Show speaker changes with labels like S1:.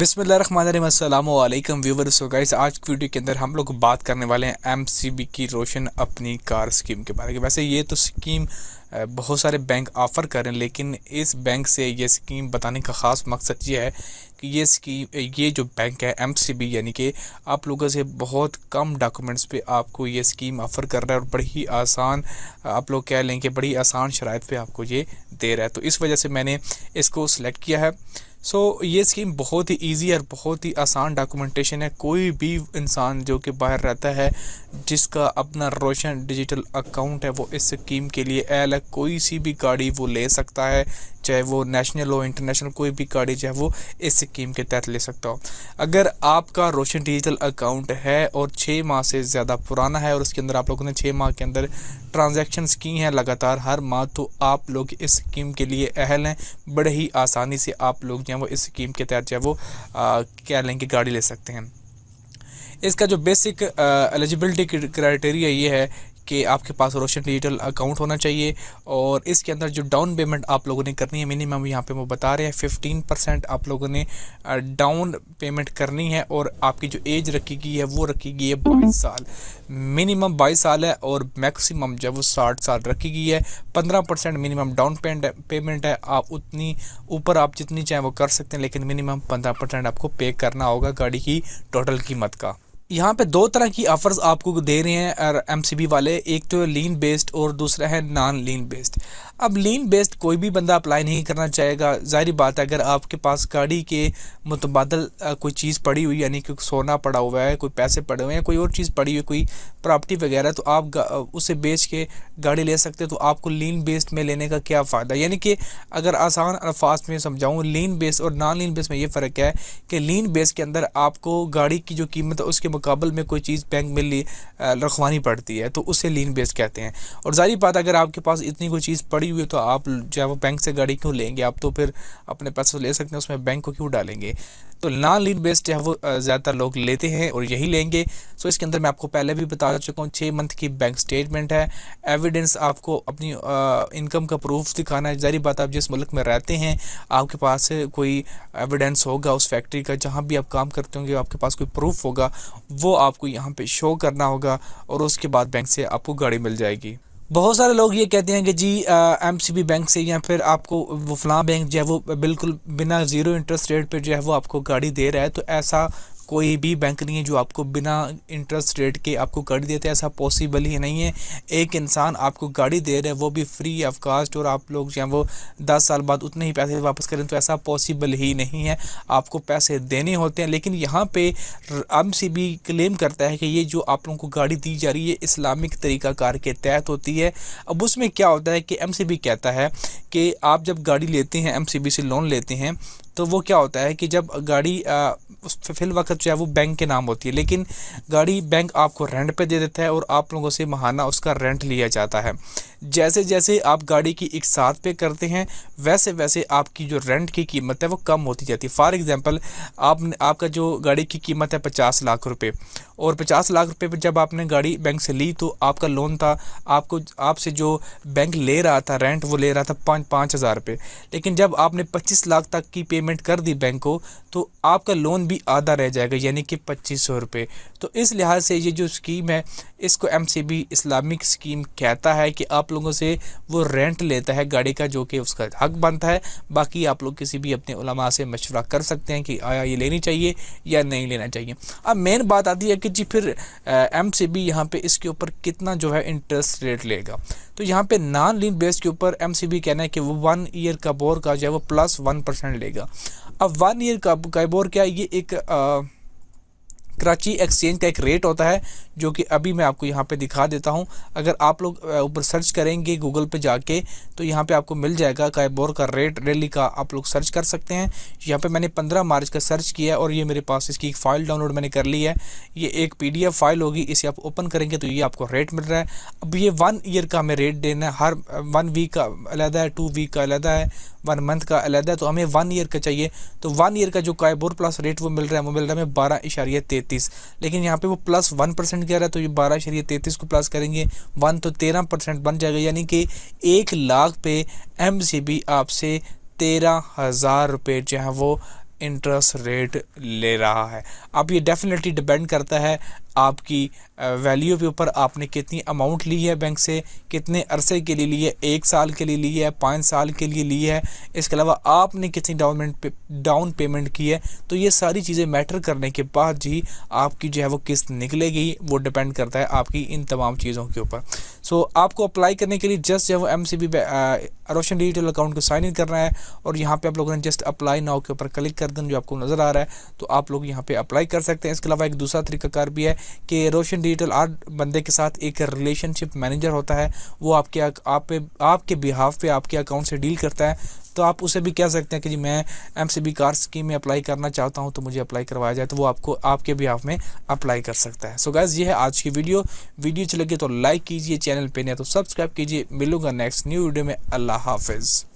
S1: बिसमीम viewer so guys आज की वीडियो के अंदर हम लोग बात करने वाले हैं एमसीबी की रोशन अपनी कार स्कीम के बारे में वैसे ये तो स्कीम बहुत सारे बैंक ऑफ़र कर रहे हैं लेकिन इस बैंक से ये स्कीम बताने का ख़ास मकसद ये है कि ये स्कीम ये जो बैंक है एमसीबी यानी कि आप लोगों से बहुत कम डॉक्यूमेंट्स पे आपको ये स्कीम ऑफ़र कर रहा है और बड़ी ही आसान आप लोग कह लें कि बड़ी आसान शराइ पर आपको ये दे रहा है तो इस वजह से मैंने इसको सिलेक्ट किया है सो so, ये स्कीम बहुत ही इजी और बहुत ही आसान डॉक्यूमेंटेशन है कोई भी इंसान जो कि बाहर रहता है जिसका अपना रोशन डिजिटल अकाउंट है वो इस स्कीम के लिए अलग है कोई सी भी गाड़ी वो ले सकता है चाहे वो नेशनल हो इंटरनेशनल कोई भी गाड़ी चाहे वो इस स्कीम के तहत ले सकता हो अगर आपका रोशन डिजिटल अकाउंट है और छः माह से ज़्यादा पुराना है और उसके अंदर आप लोगों ने छः माह के अंदर ट्रांजैक्शंस की हैं लगातार हर माह तो आप लोग इस स्कीम के लिए अहल हैं बड़े ही आसानी से आप लोग जो है वो इस स्कीम के तहत जो है वो क्या लेंगे गाड़ी ले सकते हैं इसका जो बेसिक एलिजिबिलिटी क्राइटेरिया ये है कि आपके पास रोशन डिजिटल अकाउंट होना चाहिए और इसके अंदर जो डाउन पेमेंट आप लोगों ने करनी है मिनिमम यहाँ पे वो बता रहे हैं फिफ्टीन परसेंट आप लोगों ने डाउन पेमेंट करनी है और आपकी जो एज रखी गई है वो रखी गई है बाईस साल मिनिमम बाईस साल है और मैक्सिमम जब वो साठ साल रखी गई है पंद्रह परसेंट मिनिमम डाउन पेमेंट है आप उतनी ऊपर आप जितनी चाहें वो कर सकते हैं लेकिन मिनिमम पंद्रह परसेंट आपको पे करना होगा गाड़ी की टोटल कीमत का यहाँ पे दो तरह की ऑफ़र्स आपको दे रहे हैं एम वाले एक तो लीन बेस्ड और दूसरा है नॉन लीन बेस्ड अब लीन बेस्ड कोई भी बंदा अप्लाई नहीं करना चाहेगा ज़ाहिर बात है अगर आपके पास गाड़ी के मुतबादल कोई चीज़ पड़ी हुई यानी कि सोना पड़ा हुआ है कोई पैसे पड़े हुए हैं कोई और चीज़ पड़ी हुई कोई प्रॉपर्टी वगैरह तो आप उसे बेच के गाड़ी ले सकते तो आपको लीन बेस्ड में लेने का क्या फ़ायदा यानी कि अगर आसान अल्फाज में समझाऊँ लीन बेस्ड और नॉन लीन बेस में ये फ़र्क है कि लीन बेस के अंदर आपको गाड़ी की जो कीमत है उसके मुकाबल में कोई चीज़ बैंक में रखवानी पड़ती है तो उसे लीन बेस्ड कहते हैं और ज़ाहिर बात अगर आपके पास इतनी कोई चीज़ पड़ी हुई है तो आप जो वो बैंक से गाड़ी क्यों लेंगे आप तो फिर अपने पैसे ले सकते हैं उसमें बैंक को क्यों डालेंगे तो नॉन लीड बेस्ड है वो ज़्यादातर लोग लेते हैं और यही लेंगे सो इसके अंदर मैं आपको पहले भी बता चुका हूँ छः मंथ की बैंक स्टेटमेंट है एविडेंस आपको अपनी इनकम का प्रूफ दिखाना है जारी बात आप जिस मुल्क में रहते हैं आपके पास कोई एविडेंस होगा उस फैक्ट्री का जहाँ भी आप काम करते होंगे आपके पास कोई प्रूफ होगा वो आपको यहाँ पर शो करना होगा और उसके बाद बैंक से आपको गाड़ी मिल जाएगी बहुत सारे लोग ये कहते हैं कि जी एम सी बी बैंक से या फिर आपको वो फलां बैंक जो है वो बिल्कुल बिना ज़ीरो इंटरेस्ट रेट पर जो है वो आपको गाड़ी दे रहा है तो ऐसा कोई भी बैंक नहीं है जो आपको बिना इंटरेस्ट रेट के आपको कर देते ऐसा पॉसिबल ही नहीं है एक इंसान आपको गाड़ी दे रहे हैं वो भी फ्री ऑफ कास्ट और आप लोग जो वो दस साल बाद उतने ही पैसे वापस करें तो ऐसा पॉसिबल ही नहीं है आपको पैसे देने होते हैं लेकिन यहाँ पर एम सी बी क्लेम करता है कि ये जो आप लोगों को गाड़ी दी जा रही है इस्लामिक तरीक़ाकार के तहत होती है अब उसमें क्या होता है कि एम सी बी कहता है कि आप जब गाड़ी लेते हैं एम सी बी से लोन लेते हैं तो वो क्या होता है कि जब गाड़ी फिल वक्त जो है वो बैंक के नाम होती है लेकिन गाड़ी बैंक आपको रेंट पे दे देता है और आप लोगों से महाना उसका रेंट लिया जाता है जैसे जैसे आप गाड़ी की एक साथ पे करते हैं वैसे वैसे आपकी जो रेंट की कीमत है वो कम होती जाती है फॉर एग्ज़ाम्पल आप आपका जो गाड़ी की कीमत है पचास लाख रुपये और पचास लाख रुपये पर जब आपने गाड़ी बैंक से ली तो आपका लोन था आपको आपसे जो बैंक ले रहा था रेंट वो ले रहा था पाँच पाँच हज़ार रुपये लेकिन जब आपने पच्चीस लाख तक की पेमेंट कर दी बैंक को तो आपका लोन भी आधा रह जाएगा यानी कि पच्चीस सौ रुपये तो इस लिहाज से ये जो स्कीम है इसको एम इस्लामिक स्कीम कहता है कि आप आप लोगों से वो रेंट लेता है गाड़ी का जो कि उसका हक बनता है बाकी आप लोग किसी भी अपने उलमा से मशवरा कर सकते हैं कि आया ये लेनी चाहिए या नहीं लेना चाहिए अब मेन बात आती है कि जी फिर एम सी बी यहाँ पर इसके ऊपर कितना जो है इंटरेस्ट रेट लेगा तो यहाँ पे नॉन लीन बेस के ऊपर एम सी बी कहना है कि वो वन ईयर का बोर का जो है वो प्लस वन परसेंट लेगा अब वन ईयर का, का बोर क्या है ये एक आ, कराची एक्सचेंज का एक रेट होता है जो कि अभी मैं आपको यहाँ पे दिखा देता हूँ अगर आप लोग ऊपर सर्च करेंगे गूगल पे जाके तो यहाँ पे आपको मिल जाएगा कायबोर का रेट रैली का आप लोग सर्च कर सकते हैं यहाँ पे मैंने 15 मार्च का सर्च किया और ये मेरे पास इसकी एक फ़ाइल डाउनलोड मैंने कर ली है ये एक पी फाइल होगी इसे आप ओपन करेंगे तो ये आपको रेट मिल रहा है अब ये वन ईयर का हमें रेट देना है हर वन वीक का अलहदा है टू वीक का अलहदा है वन मंथ का अलहदा है तो हमें वन ईयर का चाहिए तो वन ईयर का जो कायबोर प्लस रेट वो मिल रहा है वो मिल रहा है हमें बारह तैंतीस लेकिन यहाँ पे वो प्लस वन परसेंट कह रहा है तो ये बारह शरीय तैंतीस को प्लस करेंगे वन तो तेरह परसेंट बन जाएगा यानी कि एक लाख पे एम सी बी आपसे तेरह हज़ार रुपये जो है वो इंटरेस्ट रेट ले रहा है अब ये डेफिनेटली डिपेंड करता है आपकी वैल्यू के ऊपर आपने कितनी अमाउंट ली है बैंक से कितने अरसे के लिए ली है एक साल के लिए ली है पाँच साल के लिए ली है इसके अलावा आपने कितनी डाउनमेंट पे, डाउन पेमेंट की है तो ये सारी चीज़ें मैटर करने के बाद जी आपकी जो है वो किस्त निकलेगी वो डिपेंड करता है आपकी इन तमाम चीज़ों के ऊपर सो so, आपको अप्लाई करने के लिए जस्ट जो है वो M C B Roshan digital account को साइन इन करना है और यहाँ पे आप लोगों ने जस्ट अप्लाई नाव के ऊपर क्लिक कर देना जो आपको नज़र आ रहा है तो आप लोग यहाँ पे अप्लाई कर सकते हैं इसके अलावा एक दूसरा तरीकाकार भी है कि रोशन डिजिटल आर्ट बंदे के साथ एक रिलेशनशिप मैनेजर होता है वो आपके आप पे आपके बिहाफ पे आपके अकाउंट से डील करता है तो आप उसे भी कह सकते हैं कि जी मैं M C B car scheme में अप्लाई करना चाहता हूं तो मुझे अप्लाई करवाया जाए तो वो आपको आपके बिहाफ में अप्लाई कर सकता है सो so गैस ये है आज की वीडियो वीडियो अच्छी लगी तो लाइक कीजिए चैनल पर नहीं तो सब्सक्राइब कीजिए मिलूंगा नेक्स्ट न्यू वीडियो में अल्लाह हाफिज़